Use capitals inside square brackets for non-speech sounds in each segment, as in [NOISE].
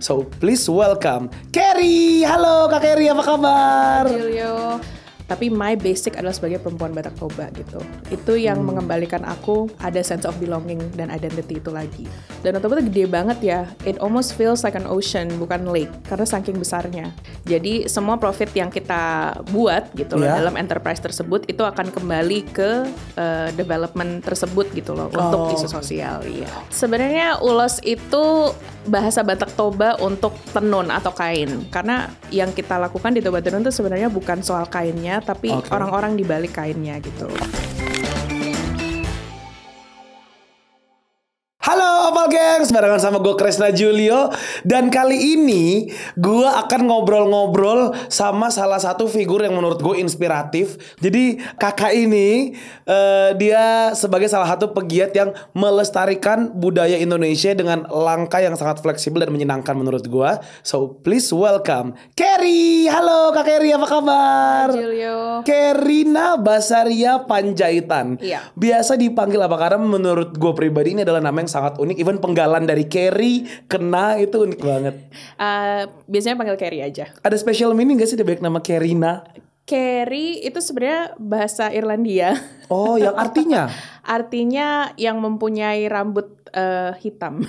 So please welcome Kerry. Halo Kak Kerry, apa kabar? Halo, tapi my basic adalah sebagai perempuan Batak Toba gitu. Itu yang hmm. mengembalikan aku ada sense of belonging dan identity itu lagi. Dan Toba itu gede banget ya. It almost feels like an ocean, bukan lake, karena saking besarnya. Jadi semua profit yang kita buat gitu loh iya. dalam enterprise tersebut itu akan kembali ke uh, development tersebut gitu loh oh. untuk isu sosial. Iya. Sebenarnya ulos itu bahasa Batak Toba untuk tenun atau kain. Karena yang kita lakukan di Toba Tenun itu sebenarnya bukan soal kainnya tapi orang-orang okay. di balik kainnya gitu. gengs, barengan sama gue Kresna Julio Dan kali ini gue akan ngobrol-ngobrol sama salah satu figur yang menurut gue inspiratif Jadi kakak ini uh, dia sebagai salah satu pegiat yang melestarikan budaya Indonesia Dengan langkah yang sangat fleksibel dan menyenangkan menurut gue So please welcome Kerry, halo kak Kerry apa kabar? Hi, Julio Kerina Basaria Panjaitan Iya Biasa dipanggil apa karena menurut gue pribadi ini adalah nama yang sangat unik Even penggalan dari Kerry kena itu unik banget. Uh, biasanya panggil Kerry aja. Ada special meaning gak sih di balik nama Kerina. Kerry itu sebenarnya bahasa Irlandia. Oh, yang artinya? [LAUGHS] artinya yang mempunyai rambut uh, hitam.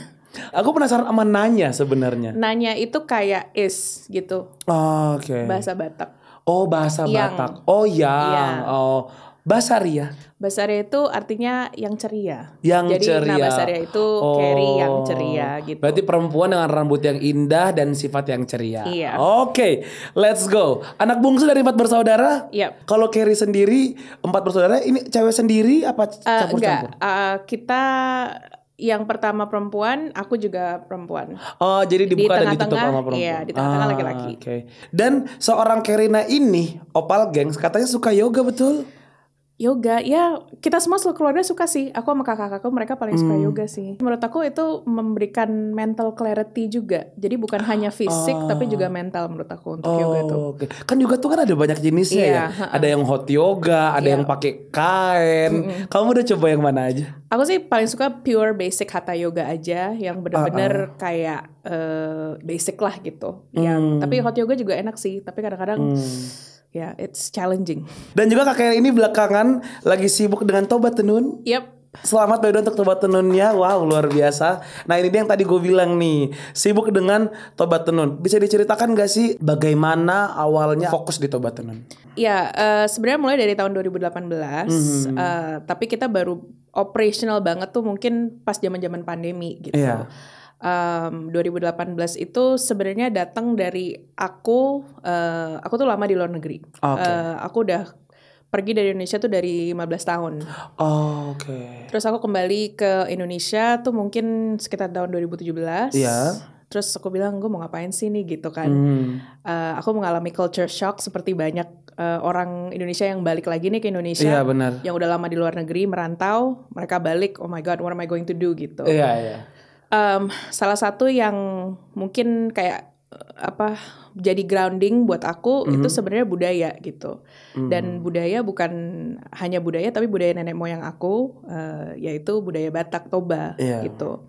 Aku penasaran sama nanya sebenarnya. Nanya itu kayak is gitu. Oh, Oke. Okay. Bahasa Batak. Oh, bahasa yang. Batak. Oh, ya. yang. Iya. Oh, Basaria. Basaria itu artinya yang ceria. Yang Jadi, nah, ceria. Jadi Basaria itu oh. Carrie yang ceria gitu. Berarti perempuan dengan rambut yang indah dan sifat yang ceria. Iya. Oke, okay, let's go. Anak bungsu dari empat bersaudara. Iya. Yep. Kalau Carrie sendiri empat bersaudara ini cewek sendiri apa eh, campur-campur? Uh, enggak, uh, kita yang pertama perempuan, aku juga perempuan. Oh, jadi dibuka di dan ditutup sama perempuan. Iya, di tengah-tengah ah, laki-laki. Oke. Okay. Dan seorang Kerina ini, Opal Gengs, katanya suka yoga betul? yoga ya kita semua seluruh keluarga suka sih aku sama kakak-kakakku mereka paling suka hmm. yoga sih menurut aku itu memberikan mental clarity juga jadi bukan hanya fisik oh. tapi juga mental menurut aku untuk oh, yoga itu oh, okay. kan yoga tuh kan ada banyak jenisnya yeah, ya iya, ada yang hot yoga ada yeah. yang pakai kain mm -hmm. kamu udah coba yang mana aja aku sih paling suka pure basic hatha yoga aja yang bener-bener uh -uh. kayak uh, basic lah gitu yang hmm. tapi hot yoga juga enak sih tapi kadang-kadang hmm ya yeah, it's challenging. [LAUGHS] Dan juga kakek ini belakangan lagi sibuk dengan tobat tenun. Yep. Selamat Bedo untuk tobat tenunnya. Wow, luar biasa. Nah, ini dia yang tadi gue bilang nih, sibuk dengan tobat tenun. Bisa diceritakan gak sih bagaimana awalnya fokus di tobat tenun? Ya, uh, sebenarnya mulai dari tahun 2018. Mm -hmm. uh, tapi kita baru operational banget tuh mungkin pas zaman-zaman pandemi gitu. Yeah um, 2018 itu sebenarnya datang dari aku uh, aku tuh lama di luar negeri. Okay. Uh, eh, aku udah pergi dari Indonesia tuh dari 15 tahun. Oh, oke. Okay. Terus aku kembali ke Indonesia tuh mungkin sekitar tahun 2017. Iya. Yeah. Terus aku bilang gue mau ngapain sih nih gitu kan. Mm. Uh, aku mengalami culture shock seperti banyak uh, orang Indonesia yang balik lagi nih ke Indonesia. Iya yeah, benar. Yang udah lama di luar negeri merantau, mereka balik, oh my god, what am I going to do gitu. Iya yeah, iya. Yeah um, salah satu yang mungkin kayak apa jadi grounding buat aku mm -hmm. itu sebenarnya budaya gitu mm -hmm. dan budaya bukan hanya budaya tapi budaya nenek moyang aku uh, yaitu budaya Batak Toba yeah. gitu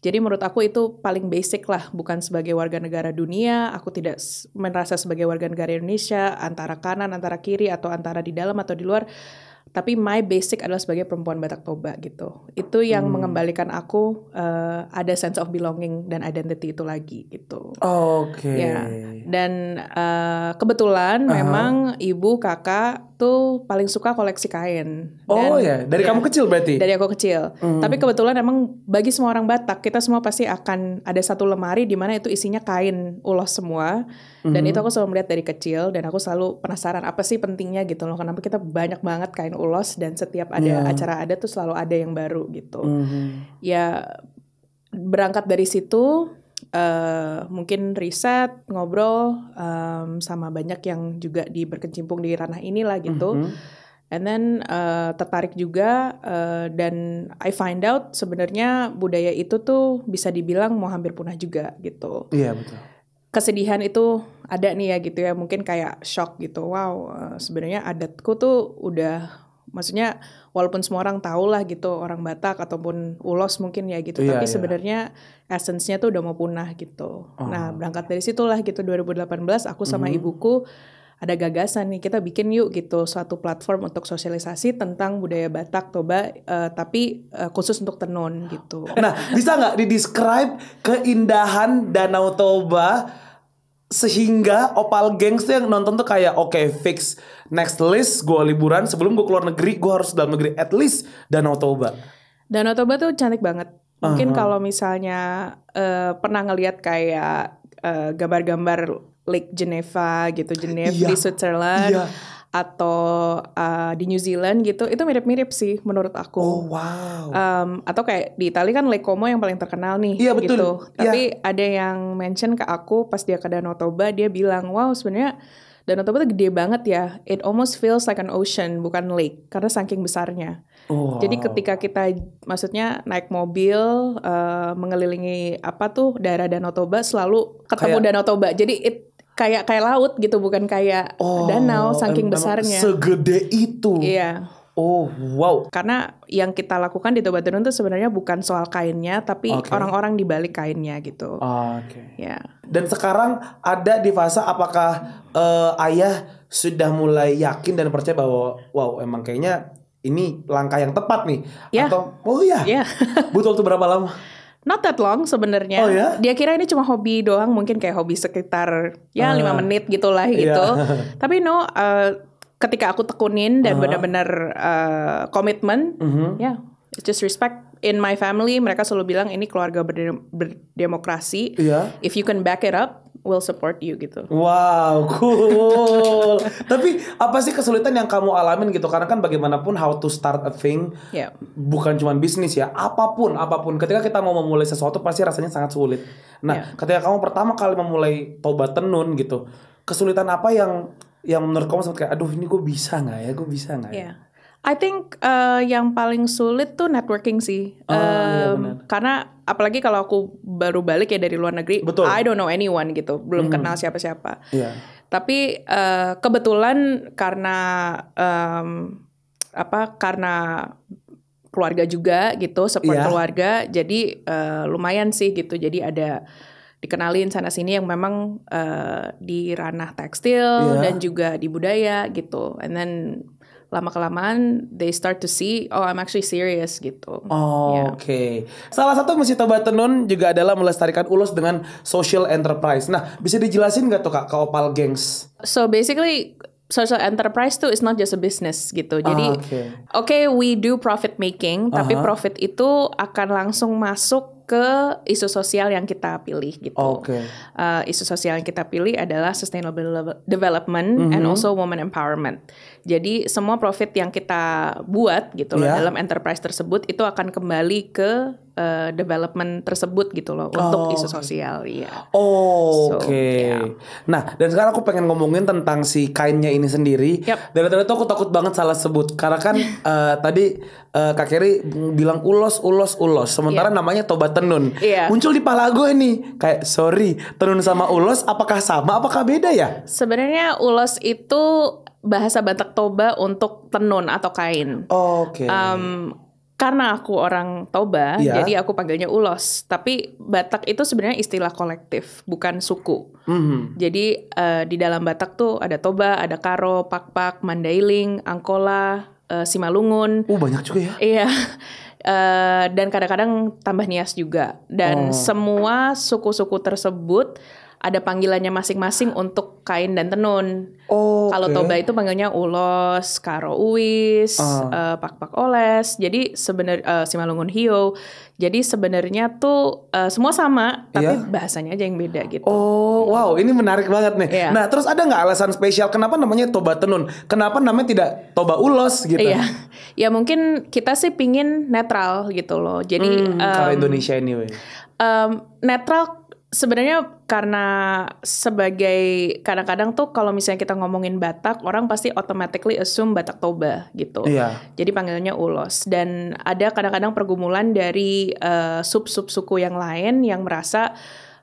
jadi menurut aku itu paling basic lah, bukan sebagai warga negara dunia, aku tidak merasa sebagai warga negara Indonesia, antara kanan, antara kiri, atau antara di dalam atau di luar tapi my basic adalah sebagai perempuan Batak Toba gitu. Itu yang hmm. mengembalikan aku uh, ada sense of belonging dan identity itu lagi gitu. Oh, Oke. Okay. Ya. Dan uh, kebetulan uh -huh. memang ibu kakak tuh paling suka koleksi kain. Oh, dan, oh ya, dari ya, kamu kecil berarti? Dari aku kecil. Hmm. Tapi kebetulan emang bagi semua orang Batak kita semua pasti akan ada satu lemari di mana itu isinya kain ulos semua. Dan hmm. itu aku selalu melihat dari kecil dan aku selalu penasaran apa sih pentingnya gitu loh. Kenapa kita banyak banget kain ulos dan setiap ada yeah. acara ada tuh selalu ada yang baru gitu. Mm -hmm. Ya berangkat dari situ uh, mungkin riset, ngobrol um, sama banyak yang juga di berkecimpung di ranah inilah gitu. Mm -hmm. And then uh, tertarik juga uh, dan I find out sebenarnya budaya itu tuh bisa dibilang mau hampir punah juga gitu. Iya yeah, betul. Kesedihan itu ada nih ya gitu ya mungkin kayak shock gitu. Wow uh, sebenarnya adatku tuh udah maksudnya walaupun semua orang tahu lah gitu orang Batak ataupun ulos mungkin ya gitu yeah, tapi yeah. sebenarnya essence-nya tuh udah mau punah gitu nah, oh. nah berangkat dari situlah gitu 2018 aku sama mm -hmm. ibuku ada gagasan nih kita bikin yuk gitu suatu platform untuk sosialisasi tentang budaya Batak Toba uh, tapi uh, khusus untuk tenun gitu. Nah, bisa nggak didescribe keindahan Danau Toba sehingga opal gengs tuh yang nonton tuh kayak oke okay, fix next list gue liburan sebelum gue keluar negeri gue harus dalam negeri at least Danau Toba Danau Toba tuh cantik banget mungkin uh -huh. kalau misalnya uh, pernah ngelihat kayak eh, gambar-gambar uh, Lake Geneva gitu Geneva iya, di Switzerland iya atau uh, di New Zealand gitu itu mirip-mirip sih menurut aku. Oh wow. Um, atau kayak di Italia kan Lake Como yang paling terkenal nih. Iya betul. Gitu. Iya. Tapi ya. ada yang mention ke aku pas dia ke Danau Toba dia bilang wow sebenarnya Danau Toba itu gede banget ya. It almost feels like an ocean bukan lake karena saking besarnya. Oh, wow. Jadi ketika kita maksudnya naik mobil uh, mengelilingi apa tuh daerah Danau Toba selalu ketemu kayak, Danau Toba. Jadi it kayak kayak laut gitu bukan kayak oh, danau saking besarnya segede itu iya oh wow karena yang kita lakukan di Toba Tenun itu sebenarnya bukan soal kainnya tapi okay. orang-orang di balik kainnya gitu oh, oke okay. ya dan sekarang ada di fase apakah uh, ayah sudah mulai yakin dan percaya bahwa wow emang kayaknya ini langkah yang tepat nih yeah. atau oh ya yeah. butuh waktu berapa lama Not that long sebenarnya. Oh, yeah? Dia kira ini cuma hobi doang, mungkin kayak hobi sekitar ya ah. lima uh, menit gitulah iya. gitu. [LAUGHS] Tapi no, uh, ketika aku tekunin dan uh -huh. benar-benar eh, komitmen, uh mm-hmm. -huh. ya yeah, just respect in my family. Mereka selalu bilang ini keluarga berdemokrasi. Yeah. If you can back it up, will support you gitu. Wow, cool. [LAUGHS] Tapi apa sih kesulitan yang kamu alamin gitu? Karena kan bagaimanapun how to start a thing yeah. bukan cuma bisnis ya, apapun apapun. Ketika kita mau memulai sesuatu pasti rasanya sangat sulit. Nah, yeah. ketika kamu pertama kali memulai tobat tenun gitu, kesulitan apa yang yang menurut kamu seperti kayak aduh ini gue bisa nggak ya? Gue bisa nggak ya? Yeah I think uh, yang paling sulit tuh networking sih, oh, um, iya karena apalagi kalau aku baru balik ya dari luar negeri, Betul. I don't know anyone gitu, belum hmm. kenal siapa-siapa. Yeah. Tapi uh, kebetulan karena um, apa? Karena keluarga juga gitu, support yeah. keluarga, jadi uh, lumayan sih gitu. Jadi ada dikenalin sana sini yang memang uh, di ranah tekstil yeah. dan juga di budaya gitu. And then lama kelamaan they start to see oh I'm actually serious gitu. Oh, yeah. Oke. Okay. Salah satu misi Tenun juga adalah melestarikan ulos dengan social enterprise. Nah, bisa dijelasin nggak tuh Kak ke Opal Gangs? So basically social enterprise tuh is not just a business gitu. Ah, Jadi oke okay. okay, we do profit making, uh -huh. tapi profit itu akan langsung masuk ke isu sosial yang kita pilih gitu. Okay. Uh, eh, isu sosial yang kita pilih adalah sustainable development mm -hmm. and mm-hmm. also women empowerment. Jadi semua profit yang kita buat gitu yeah. loh iya. dalam enterprise tersebut itu akan kembali ke uh, development tersebut gitu loh oh, untuk isu sosial ya. Oh, so, Oke. Okay. Yeah. Nah, dan sekarang aku pengen ngomongin tentang si kainnya ini sendiri. Yep. tadi tuh aku takut banget salah sebut karena kan uh, [LAUGHS] tadi uh, Kak Keri bilang ulos ulos ulos sementara yeah. namanya tobat tenun. Yeah. Muncul di pala gue nih kayak sorry, tenun sama ulos apakah sama apakah beda ya? Sebenarnya ulos itu bahasa Batak Toba untuk tenun atau kain. Oke. Okay. Um, karena aku orang Toba, yeah. jadi aku panggilnya Ulos. Tapi Batak itu sebenarnya istilah kolektif, bukan suku. Mm -hmm. Jadi uh, di dalam Batak tuh ada Toba, ada Karo, Pakpak, Mandailing, Angkola, uh, Simalungun. Oh banyak juga ya? Iya. Uh, [LAUGHS] dan kadang-kadang tambah nias juga. Dan oh. semua suku-suku tersebut ada panggilannya masing-masing untuk kain dan tenun. Oh. Kalau toba itu panggilnya ulos, karo pak-pak uh. uh, pak-pak oles. Jadi sebenarnya uh, eh, simalungun hio. Jadi sebenarnya tuh uh, semua sama, tapi yeah. bahasanya aja yang beda gitu. Oh, wow, ini menarik banget nih. Yeah. Nah, terus ada nggak alasan spesial kenapa namanya toba tenun? Kenapa namanya tidak toba ulos gitu? Iya. Yeah. Ya mungkin kita sih pingin netral gitu loh. Jadi hmm, um, kalau Indonesia ini, anyway. um, netral sebenarnya karena sebagai kadang-kadang tuh kalau misalnya kita ngomongin Batak, orang pasti automatically assume Batak Toba gitu. Iya. Jadi panggilnya Ulos dan ada kadang-kadang pergumulan dari uh, eh, sub-sub suku yang lain yang merasa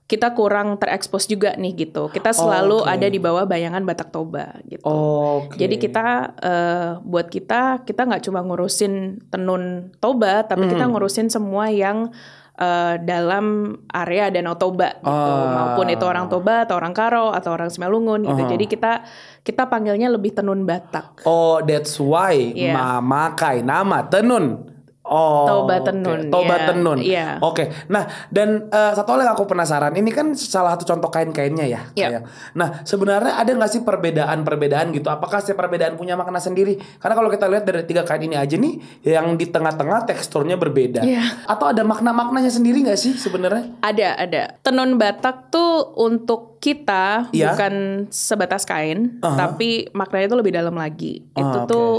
kita kurang terekspos juga nih gitu. Kita selalu oh, okay. ada di bawah bayangan Batak Toba gitu. Oh, okay. Jadi kita uh, buat kita kita nggak cuma ngurusin tenun Toba, tapi mm. kita ngurusin semua yang uh, dalam area Danau Toba gitu, oh. maupun itu orang Toba atau orang Karo atau orang Simalungun gitu. Uh -huh. Jadi kita kita panggilnya lebih tenun Batak. Oh, that's why yeah. memakai nama tenun Oh, Toba Tenun. Okay. Toba yeah. Tenun. Yeah. Oke. Okay. Nah, dan uh, satu hal yang aku penasaran, ini kan salah satu contoh kain-kainnya ya. Iya. Kayak. Nah, sebenarnya ada nggak sih perbedaan-perbedaan gitu? Apakah sih perbedaan punya makna sendiri? Karena kalau kita lihat dari tiga kain ini aja nih, yang di tengah-tengah teksturnya berbeda. Yeah. Atau ada makna-maknanya sendiri nggak sih sebenarnya? Ada, ada. Tenun Batak tuh untuk kita yeah. bukan sebatas kain, uh -huh. tapi maknanya itu lebih dalam lagi. Uh, itu ah, okay. tuh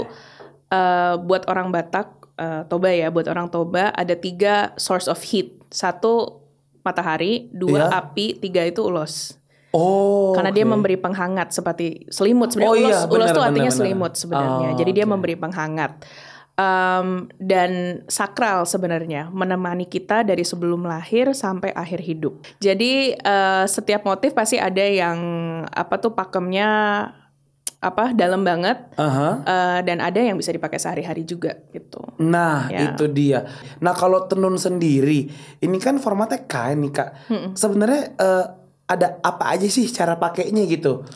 uh, buat orang Batak uh, Toba ya, buat orang Toba ada tiga source of heat. Satu matahari, dua yeah. api, tiga itu ulos. Oh. Karena okay. dia memberi penghangat seperti selimut sebenarnya. Oh, ulos, iya, bener, ulos tuh artinya bener. selimut sebenarnya. Oh, Jadi okay. dia memberi penghangat. Um, dan sakral sebenarnya menemani kita dari sebelum lahir sampai akhir hidup. Jadi uh, setiap motif pasti ada yang apa tuh pakemnya apa dalam banget uh-huh. uh, dan ada yang bisa dipakai sehari-hari juga gitu. Nah ya. itu dia. Nah kalau tenun sendiri ini kan formatnya kain nih kak. Hmm. Sebenarnya uh, ada apa aja sih cara pakainya gitu?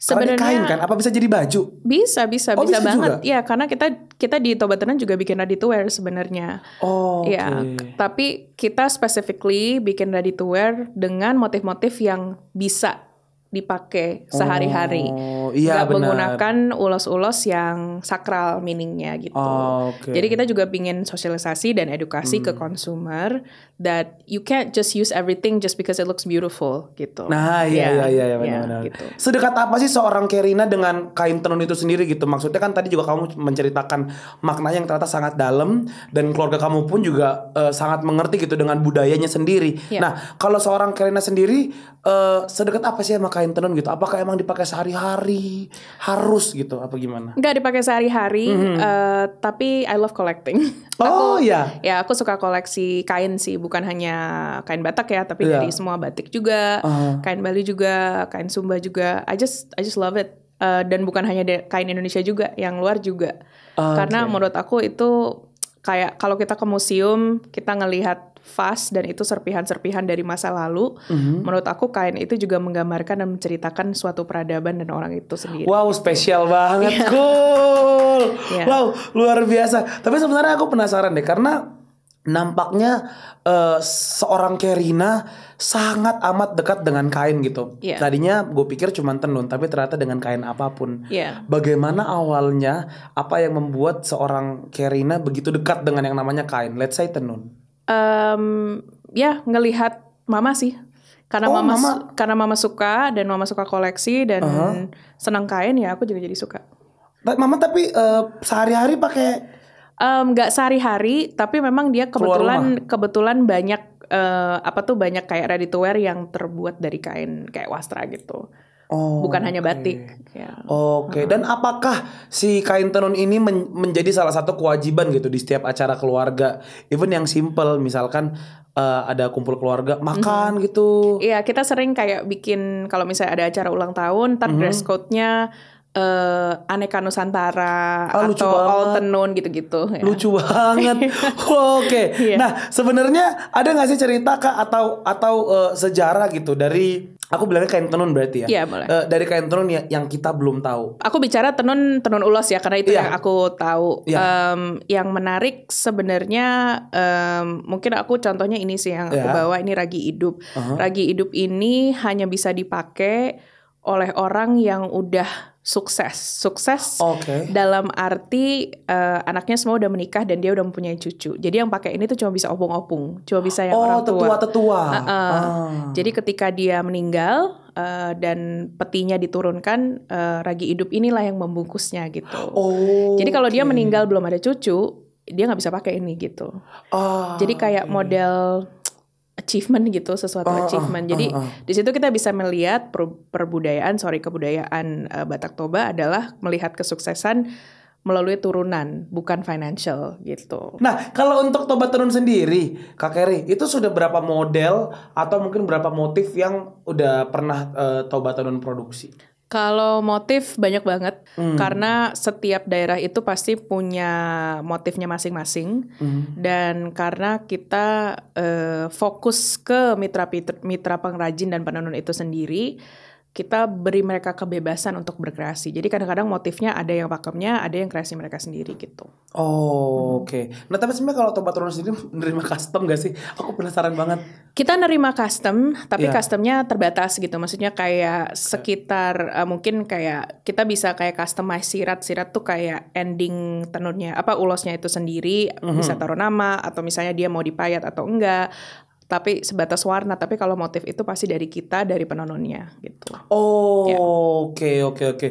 Sebenarnya kain kan apa bisa jadi baju? Bisa, bisa, oh, bisa, bisa banget. Juga? Ya, karena kita kita di Toba tenun juga bikin ready to wear sebenarnya. Oh. Ya, tapi kita specifically bikin ready to wear dengan motif-motif yang bisa dipakai sehari-hari. Oh, iya menggunakan ulos-ulos yang sakral meaningnya gitu. Oh, okay. Jadi kita juga pingin sosialisasi dan edukasi hmm. ke consumer that you can't just use everything just because it looks beautiful gitu. Nah iya yeah. iya iya, iya ya, benar-benar. Yeah, gitu. Sedekat apa sih seorang Kerina dengan kain tenun itu sendiri gitu? Maksudnya kan tadi juga kamu menceritakan makna yang ternyata sangat dalam dan keluarga kamu pun juga uh, sangat mengerti gitu dengan budayanya sendiri. Yeah. Nah kalau seorang Kerina sendiri uh, sedekat apa sih makna kain tenun gitu? Apakah emang dipakai sehari-hari? Harus gitu apa gimana? Gak dipakai sehari-hari, mm -hmm. uh, tapi I love collecting. [LAUGHS] Oh iya. Ya, aku suka koleksi kain sih, bukan hanya kain Batak ya, tapi yeah. dari semua batik juga, uh. kain Bali juga, kain Sumba juga. I just I just love it. Uh, dan bukan hanya kain Indonesia juga, yang luar juga. Okay. Karena menurut aku itu kayak kalau kita ke museum kita ngelihat fast dan itu serpihan-serpihan dari masa lalu. Mm-hmm. Menurut aku kain itu juga menggambarkan dan menceritakan suatu peradaban dan orang itu sendiri. Wow, spesial banget. Yeah. Cool. yeah. Wow, luar biasa. Tapi sebenarnya aku penasaran deh karena nampaknya uh, seorang Kerina sangat amat dekat dengan kain gitu. Yeah. Tadinya gue pikir cuma tenun, tapi ternyata dengan kain apapun. Yeah. Bagaimana awalnya apa yang membuat seorang Kerina begitu dekat dengan yang namanya kain? Let's say tenun um, ya ngelihat mama sih karena oh, mama, mama karena mama suka dan mama suka koleksi dan uh -huh. senang kain ya aku juga jadi suka. Mama tapi uh, sehari-hari pakai nggak um, sehari-hari tapi memang dia kebetulan kebetulan banyak uh, apa tuh banyak kayak ready to wear yang terbuat dari kain kayak wastra gitu. Oh, bukan okay. hanya batik. Yeah. Oke. Okay. Dan apakah si kain tenun ini men menjadi salah satu kewajiban gitu di setiap acara keluarga, even yang simple, misalkan uh, ada kumpul keluarga makan mm -hmm. gitu? Iya, kita sering kayak bikin kalau misalnya ada acara ulang tahun, tar mm -hmm. dress code-nya uh, aneka nusantara oh, atau all tenun gitu-gitu. Ya. Lucu banget. oh, [LAUGHS] [LAUGHS] Oke. Okay. Iya. yeah. Nah sebenarnya ada nggak sih cerita kak atau atau uh, sejarah gitu dari aku bilangnya kain tenun berarti ya? Iya boleh. Uh, dari kain tenun yang, yang kita belum tahu. Aku bicara tenun tenun ulos ya karena itu yeah. yang aku tahu. Yeah. Iya. Um, yang menarik sebenarnya um, mungkin aku contohnya ini sih yang yeah. aku iya. bawa ini ragi hidup. Uh -huh. Ragi hidup ini hanya bisa dipakai oleh orang yang udah sukses sukses okay. dalam arti uh, anaknya semua udah menikah dan dia udah mempunyai cucu jadi yang pakai ini tuh cuma bisa opung-opung cuma bisa yang oh, orang tua tetua tetua uh -uh. Ah. jadi ketika dia meninggal uh, dan petinya diturunkan uh, ragi hidup inilah yang membungkusnya gitu oh, jadi kalau okay. dia meninggal belum ada cucu dia nggak bisa pakai ini gitu oh, jadi kayak okay. model achievement gitu sesuatu oh, oh achievement. Oh, Jadi oh, oh. di situ kita bisa melihat per perbudayaan, sorry kebudayaan uh, Batak Toba adalah melihat kesuksesan melalui turunan, bukan financial gitu. Nah, kalau untuk toba turun sendiri, Kak Keri, itu sudah berapa model atau mungkin berapa motif yang udah pernah uh, toba turun produksi? Kalau motif banyak banget mm. karena setiap daerah itu pasti punya motifnya masing-masing mm. dan karena kita uh, fokus ke mitra mitra pengrajin dan penenun itu sendiri kita beri mereka kebebasan untuk berkreasi. Jadi kadang-kadang motifnya ada yang pakemnya, ada yang kreasi mereka sendiri gitu. Oh, hmm. oke. Okay. Nah, tapi sebenarnya kalau tempat turun sendiri [LAUGHS] nerima custom gak sih? Aku penasaran banget. Kita nerima custom, tapi yeah. customnya terbatas gitu. Maksudnya kayak sekitar uh, mungkin kayak kita bisa kayak customize sirat. Sirat tuh kayak ending tenunnya apa ulosnya itu sendiri, mm -hmm. bisa taruh nama atau misalnya dia mau dipayat atau enggak tapi sebatas warna tapi kalau motif itu pasti dari kita dari penononnya gitu oh ya. oke oke oke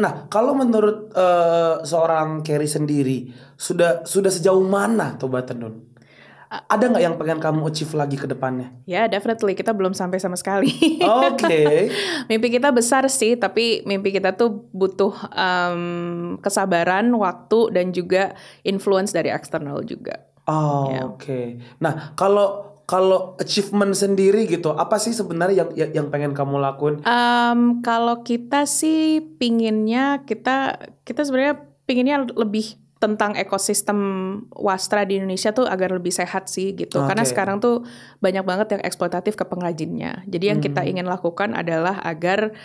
nah kalau menurut uh, seorang Kerry sendiri sudah sudah sejauh mana toba tenun ada nggak yang pengen kamu achieve lagi ke depannya? Ya, yeah, definitely. Kita belum sampai sama sekali. Oke. Okay. [LAUGHS] mimpi kita besar sih, tapi mimpi kita tuh butuh um, kesabaran, waktu, dan juga influence dari eksternal juga. Oh, yeah. oke. Okay. Nah, kalau kalau achievement sendiri gitu, apa sih sebenarnya yang yang pengen kamu lakuin? Um, kalau kita sih pinginnya kita kita sebenarnya pinginnya lebih tentang ekosistem wastra di Indonesia tuh agar lebih sehat sih gitu. Okay. Karena sekarang tuh banyak banget yang eksploitatif ke pengrajinnya. Jadi yang hmm. kita ingin lakukan adalah agar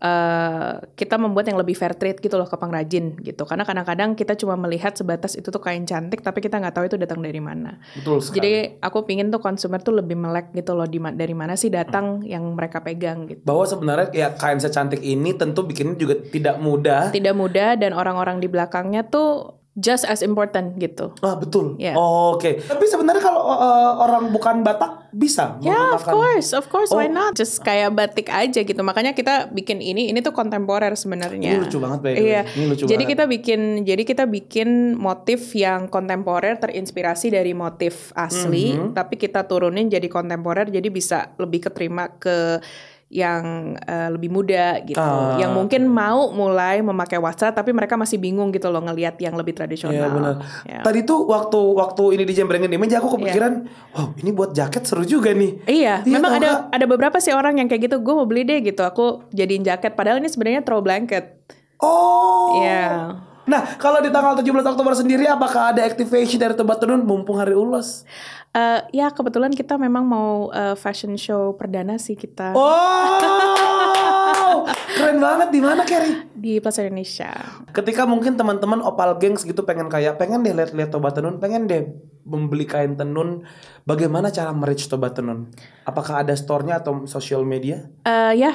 Uh, kita membuat yang lebih fair trade gitu loh ke pengrajin gitu karena kadang-kadang kita cuma melihat sebatas itu tuh kain cantik tapi kita nggak tahu itu datang dari mana. Betul Jadi aku pingin tuh konsumer tuh lebih melek gitu loh dari mana sih datang hmm. yang mereka pegang gitu. Bahwa sebenarnya ya kain secantik ini tentu bikinnya juga tidak mudah. Tidak mudah dan orang-orang di belakangnya tuh just as important gitu. Ah betul. Yeah. Oh, Oke. Okay. Tapi sebenarnya kalau uh, orang bukan Batak bisa. Ya yeah, of course, of course, oh. why not? Just kayak batik aja gitu. Makanya kita bikin ini, ini tuh kontemporer sebenarnya. lucu banget, Iya. jadi banget. kita bikin, jadi kita bikin motif yang kontemporer terinspirasi dari motif asli, mm -hmm. tapi kita turunin jadi kontemporer, jadi bisa lebih keterima ke yang uh, lebih muda gitu, uh. yang mungkin mau mulai memakai WhatsApp tapi mereka masih bingung gitu loh ngelihat yang lebih tradisional. Iya benar. Ya. Tadi tuh waktu waktu ini di di meja aku kepikiran, yeah. Oh, wow ini buat jaket seru juga nih. Iya, iya memang ada ada beberapa sih orang yang kayak gitu, gue mau beli deh gitu, aku jadiin jaket. Padahal ini sebenarnya throw blanket. Oh. Iya. Yeah Nah, kalau di tanggal 17 Oktober sendiri apakah ada activation dari tobat tenun mumpung hari ulos? Uh, eh, ya kebetulan kita memang mau uh, fashion show perdana sih kita. Oh, [LAUGHS] keren banget di mana Kerry? Di Plaza Indonesia. Ketika mungkin teman-teman opal gengs gitu pengen kayak pengen deh lihat-lihat tobat tenun, pengen deh membeli kain tenun, bagaimana cara merich Toba Tenun? Apakah ada store-nya atau social media? Uh, ya, yeah.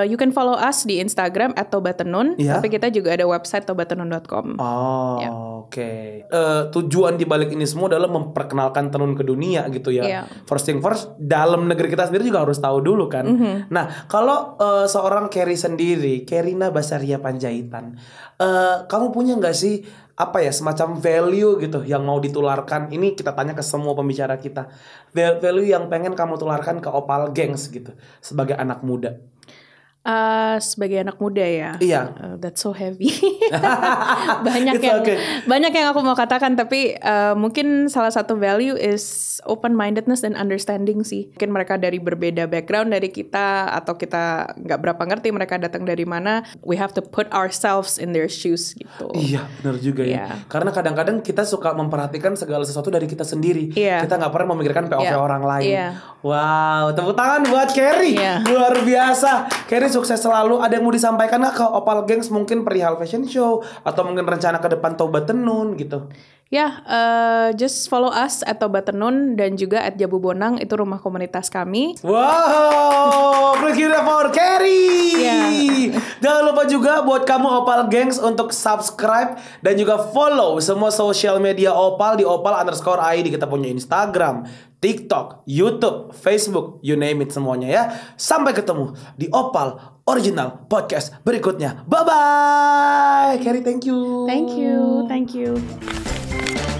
uh, you can follow us di Instagram at Toba Tenun. Yeah. Tapi kita juga ada website tobatenun.com. Oh, yeah. oke. Okay. Uh, eh, tujuan di balik ini semua adalah memperkenalkan tenun ke dunia gitu ya. Yeah. First thing first, dalam negeri kita sendiri juga harus tahu dulu kan. Mm -hmm. Nah, kalau uh, seorang Carrie sendiri, Kerina Basaria Panjaitan, uh, kamu punya nggak sih apa ya semacam value gitu yang mau ditularkan ini kita tanya ke semua pembicara kita value yang pengen kamu tularkan ke opal gengs gitu sebagai anak muda Uh, sebagai anak muda ya, iya. uh, that's so heavy. [LAUGHS] banyak It's yang banyak yang aku mau katakan, tapi uh, mungkin salah satu value is open mindedness dan understanding sih. Mungkin mereka dari berbeda background dari kita atau kita nggak berapa ngerti mereka datang dari mana. We have to put ourselves in their shoes gitu. Iya, benar juga yeah. ya. Iya. Karena kadang-kadang kita suka memperhatikan segala sesuatu dari kita sendiri. Yeah. Kita nggak pernah memikirkan POV yeah. orang lain. Yeah. Wow, tepuk tangan buat Kerry, iya. yeah. luar biasa. Kerry sukses selalu. Ada yang mau disampaikan nggak ke Opal Gengs mungkin perihal fashion show atau mungkin rencana ke depan Toba Tenun gitu? Ya, yeah, uh, just follow us at Tobatenun dan juga at Jabu Bonang itu rumah komunitas kami. Wow, kira for carry. Yeah. Jangan lupa juga buat kamu Opal Gengs untuk subscribe dan juga follow semua social media Opal di Opal underscore ID. Kita punya Instagram, TikTok, YouTube, Facebook, you name it semuanya ya. Sampai ketemu di Opal Original Podcast berikutnya. Bye bye. Carry, thank you. Thank you. Thank you. Thank you.